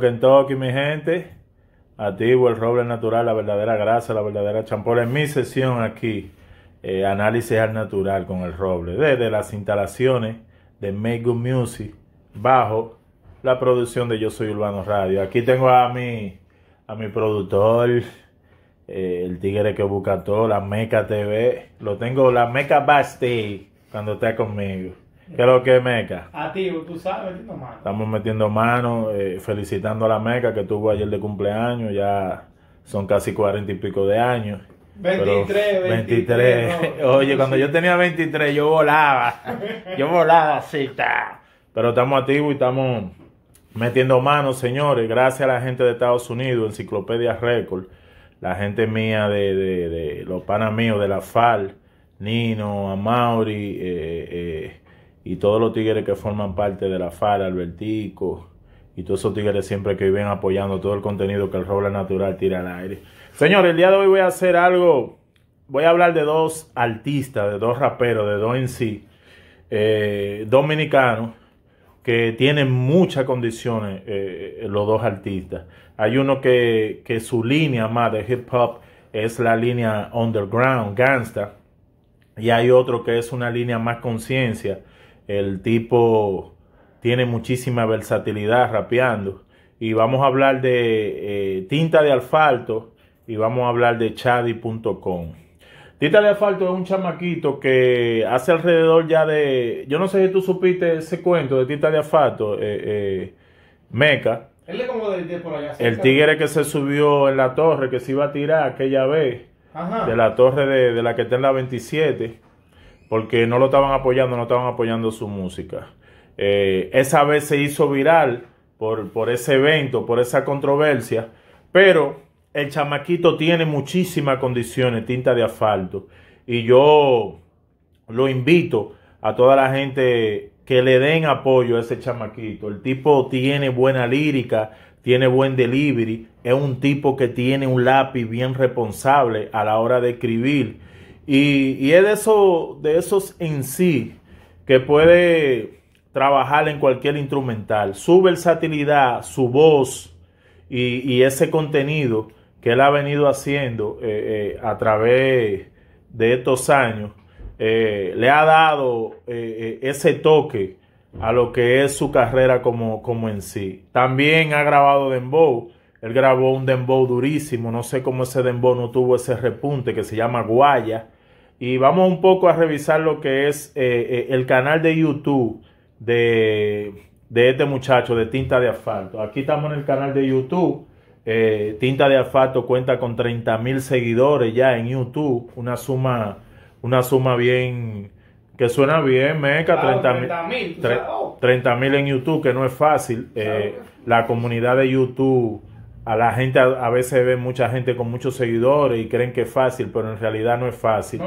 que en Tokio, mi gente. Activo el roble natural, la verdadera grasa, la verdadera champola. En mi sesión aquí, eh, análisis al natural con el roble. Desde las instalaciones de Make Good Music, bajo la producción de Yo Soy Urbano Radio. Aquí tengo a mi, a mi productor, eh, el tigre que busca todo, la Meca TV. Lo tengo, la Meca Basti, cuando está conmigo. ¿Qué es lo que es Meca? Activo, tú sabes, Estamos metiendo manos, eh, felicitando a la Meca que tuvo ayer de cumpleaños, ya son casi cuarenta y pico de años. 23, Oye, cuando yo tenía 23 yo volaba, yo volaba así, pero estamos activos y estamos metiendo manos, señores, gracias a la gente de Estados Unidos, Enciclopedia Record, la gente mía de, los panas míos de la FAL, Nino, Amauri, eh, eh y todos los tigres que forman parte de la FARA, Albertico, y todos esos tigres siempre que viven apoyando todo el contenido que el Roble Natural tira al aire. Señores, el día de hoy voy a hacer algo, voy a hablar de dos artistas, de dos raperos, de dos en sí, eh, dominicanos, que tienen muchas condiciones eh, eh, los dos artistas. Hay uno que, que su línea más de hip hop es la línea underground, gangsta, y hay otro que es una línea más conciencia, el tipo tiene muchísima versatilidad rapeando. Y vamos a hablar de eh, Tinta de Asfalto y vamos a hablar de Chadi.com. Tinta de Asfalto es un chamaquito que hace alrededor ya de. Yo no sé si tú supiste ese cuento de Tinta de Asfalto, Meca. El tigre que se subió en la torre, que se iba a tirar aquella vez. De la torre de, de la que está en la 27 porque no lo estaban apoyando, no estaban apoyando su música. Eh, esa vez se hizo viral por, por ese evento, por esa controversia, pero el chamaquito tiene muchísimas condiciones, tinta de asfalto. Y yo lo invito a toda la gente que le den apoyo a ese chamaquito. El tipo tiene buena lírica, tiene buen delivery, es un tipo que tiene un lápiz bien responsable a la hora de escribir y, es de, eso, de esos en sí que puede trabajar en cualquier instrumental. Su versatilidad, su voz y, ese contenido que él ha venido haciendo eh, eh, a través de estos años, eh, le ha dado ese toque a lo que es su carrera como, como en sí. También ha grabado Dembow. Él grabó un Dembow durísimo. No sé cómo ese Dembow no tuvo ese repunte que se llama Guaya y vamos un poco a revisar lo que es eh, eh, el canal de YouTube de, este muchacho de Tinta de Asfalto. Aquí estamos en el canal de YouTube. Eh, Tinta de Asfalto cuenta con 30 mil seguidores ya en YouTube. Una suma, una suma bien, que suena bien, meca, claro, 30 mil en YouTube, que no es fácil. La comunidad de YouTube a la gente a, veces ve mucha gente con muchos seguidores y creen que es fácil, pero en realidad no es fácil.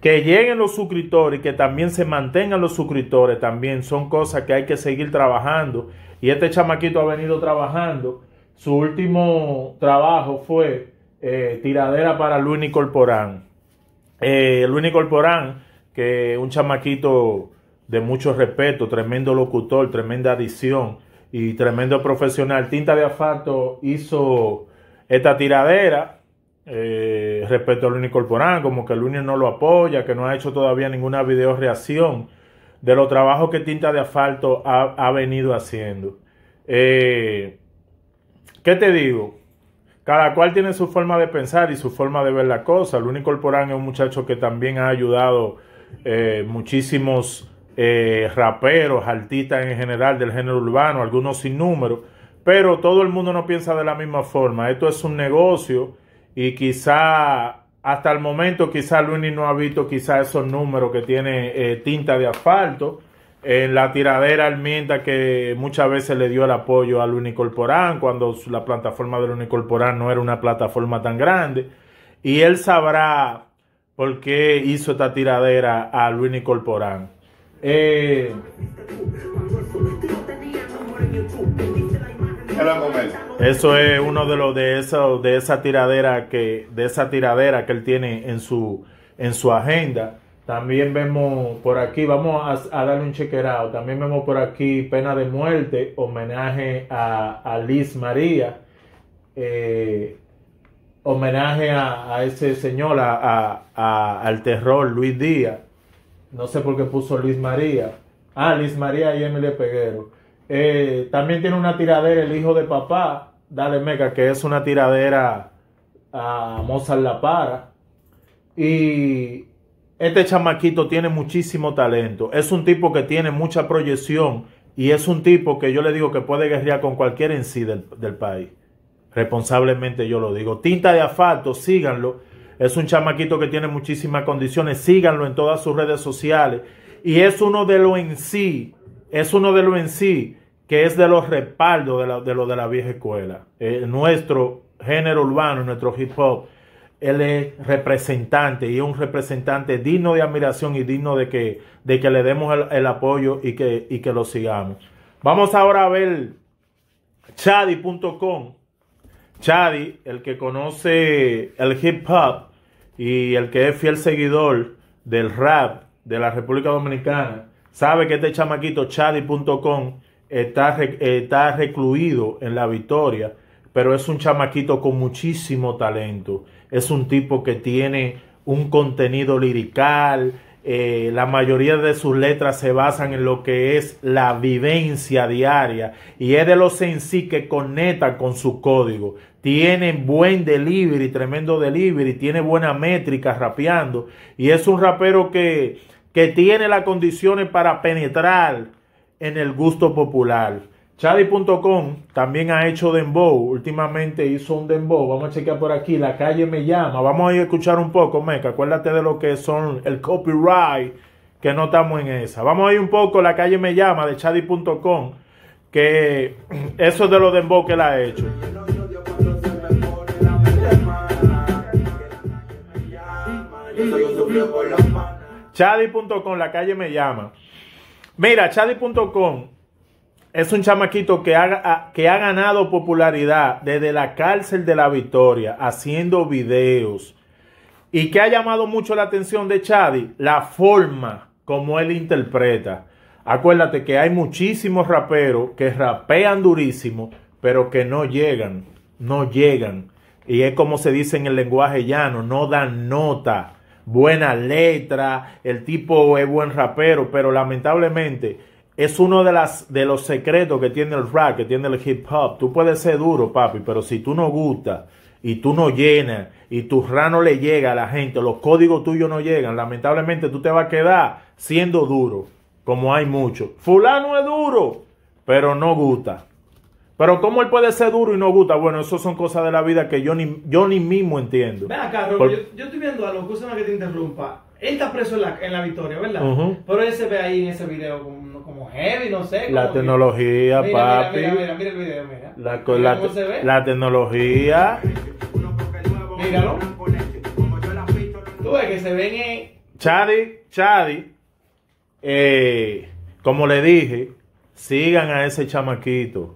Que lleguen los suscriptores y que también se mantengan los suscriptores también son cosas que hay que seguir trabajando. Y este chamaquito ha venido trabajando. Su último trabajo fue eh, tiradera para Luis Corporán. Eh, Corporán, que un chamaquito de mucho respeto, tremendo locutor, tremenda adición y tremendo profesional. Tinta de Asfalto hizo esta tiradera eh, respecto al Unicorporán. como que el unión no lo apoya, que no ha hecho todavía ninguna video reacción de los trabajos que Tinta de Asfalto ha, venido haciendo. Eh, ¿Qué te digo? Cada cual tiene su forma de pensar y su forma de ver la cosa. El Unicorporán es un muchacho que también ha ayudado eh, muchísimos eh, raperos, artistas en general del género urbano, algunos sin número, pero todo el mundo no piensa de la misma forma. Esto es un negocio y quizá hasta el momento quizá Luini no ha visto quizá esos números que tiene eh, tinta de asfalto. En la tiradera Almienta que muchas veces le dio el apoyo a al Corporán cuando la plataforma de Luini Corporán no era una plataforma tan grande. Y él sabrá por qué hizo esta tiradera a Luini Corporán. Eh, eso es uno de los de esos de esa tiradera que de esa tiradera que él tiene en su en su agenda. También vemos por aquí, vamos a, darle un chequerado. También vemos por aquí pena de muerte, homenaje a, a Liz María, eh, homenaje a, a, ese señor, al terror Luis Díaz no sé por qué puso Luis María. Ah, Luis María y Emily Peguero. Eh, también tiene una tiradera el hijo de papá, Dale Meca, que es una tiradera a Mozart La Para. Y este chamaquito tiene muchísimo talento. Es un tipo que tiene mucha proyección y es un tipo que yo le digo que puede guerrear con cualquier en sí del, del país. Responsablemente yo lo digo. Tinta de asfalto, síganlo. Es un chamaquito que tiene muchísimas condiciones. Síganlo en todas sus redes sociales. Y es uno de lo en sí, es uno de lo en sí que es de los respaldos de, de lo de la vieja escuela. Eh, nuestro género urbano, nuestro hip hop, él es representante y es un representante digno de admiración y digno de que, de que le demos el, apoyo y que, y que lo sigamos. Vamos ahora a ver chadi.com. Chadi, el que conoce el hip hop, y el que es fiel seguidor del rap de la República Dominicana sabe que este chamaquito chadi.com está, está recluido en la victoria, pero es un chamaquito con muchísimo talento. Es un tipo que tiene un contenido lirical, eh, la mayoría de sus letras se basan en lo que es la vivencia diaria y es de los en sí que conecta con su código. Tiene buen delivery, tremendo delivery, tiene buena métrica rapeando y es un rapero que, que tiene las condiciones para penetrar en el gusto popular. Chadi.com también ha hecho dembow. Últimamente hizo un dembow. Vamos a chequear por aquí. La calle me llama. Vamos a escuchar un poco, Meca. Acuérdate de lo que son el copyright, que no en esa. Vamos a ir un poco. La calle me llama de Chadi.com. Que eso es de los dembow que la ha hecho. Chadi.com, la calle me llama. Mira, Chadi.com es un chamaquito que ha, que ha ganado popularidad desde la cárcel de la Victoria, haciendo videos. Y que ha llamado mucho la atención de Chadi, la forma como él interpreta. Acuérdate que hay muchísimos raperos que rapean durísimo, pero que no llegan, no llegan. Y es como se dice en el lenguaje llano, no dan nota, buena letra, el tipo es buen rapero, pero lamentablemente es uno de, las, de los secretos que tiene el rap, que tiene el hip hop. Tú puedes ser duro, papi, pero si tú no gustas y tú no llenas y tu rano no le llega a la gente, los códigos tuyos no llegan, lamentablemente tú te vas a quedar siendo duro, como hay muchos. Fulano es duro, pero no gusta. Pero cómo él puede ser duro y no gusta, bueno, eso son cosas de la vida que yo ni, yo ni mismo entiendo. Ven acá, yo, estoy viendo algo, cosa que te interrumpa. Él está preso en la, victoria, ¿verdad? Pero él se ve ahí en ese video como, heavy, no sé. La tecnología, papi. Mira, el video, mira. La, la, se ve. la tecnología. Míralo. Tú ves que se ven en... Chadi, Chadi, eh, como le dije, sigan a ese chamaquito.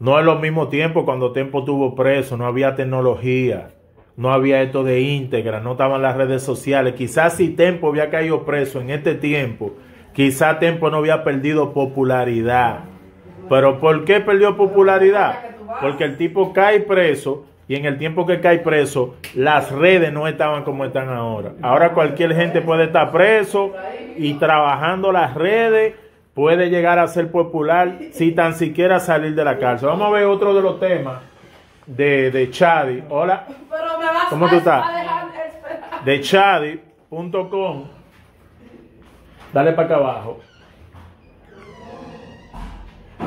No es lo mismo tiempo cuando tiempo tuvo preso, no había tecnología no había esto de íntegra, no estaban las redes sociales. Quizás si Tempo había caído preso en este tiempo, quizás Tempo no había perdido popularidad. Pero ¿por qué perdió popularidad? Porque el tipo cae preso y en el tiempo que cae preso, las redes no estaban como están ahora. Ahora cualquier gente puede estar preso y trabajando las redes puede llegar a ser popular si tan siquiera salir de la cárcel. Vamos a ver otro de los temas de, de Chadi. Hola. ¿Cómo tú estás? De chadi.com. Dale para acá abajo.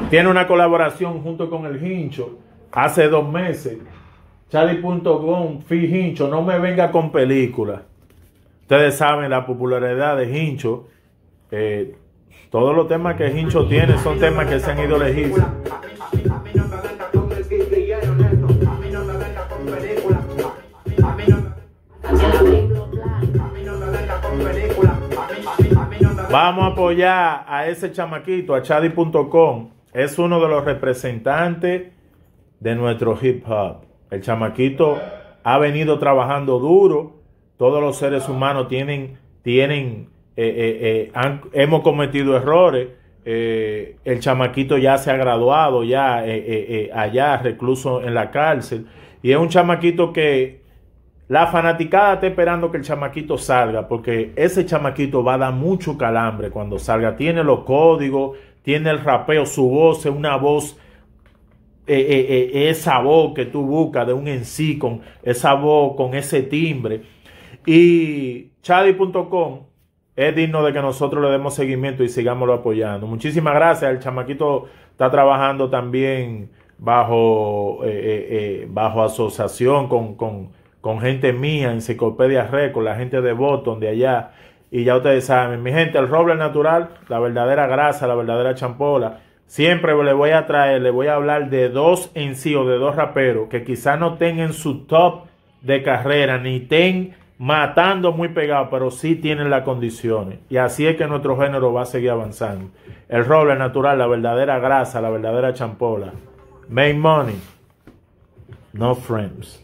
Tiene una colaboración junto con el Hincho hace dos meses. Chadi.com, Fi Hincho, no me venga con película Ustedes saben la popularidad de Hincho. Eh, todos los temas que Hincho tiene son temas que se han ido lejísimos. Vamos a apoyar a ese chamaquito, a chadi.com. Es uno de los representantes de nuestro hip hop. El chamaquito ha venido trabajando duro. Todos los seres humanos tienen, tienen, eh, eh, eh, hemos cometido errores. el chamaquito ya se ha graduado, ya allá, recluso en la cárcel. Y es un chamaquito que la fanaticada está esperando que el chamaquito salga, porque ese chamaquito va a dar mucho calambre cuando salga. Tiene los códigos, tiene el rapeo, su voz es una voz, eh, eh, eh, esa voz que tú buscas de un en sí, con esa voz, con ese timbre. Y chadi.com es digno de que nosotros le demos seguimiento y sigámoslo apoyando. Muchísimas gracias. El chamaquito está trabajando también bajo, bajo asociación con con gente mía, Enciclopedia récord, la gente de Boston, de allá. Y ya ustedes saben, mi gente, el roble natural, la verdadera grasa, la verdadera champola. Siempre le voy a traer, le voy a hablar de dos en sí o de dos raperos que quizás no tengan su top de carrera, ni estén matando muy pegado, pero sí tienen las condiciones. Y así es que nuestro género va a seguir avanzando. El roble natural, la verdadera grasa, la verdadera champola. Make money, no friends.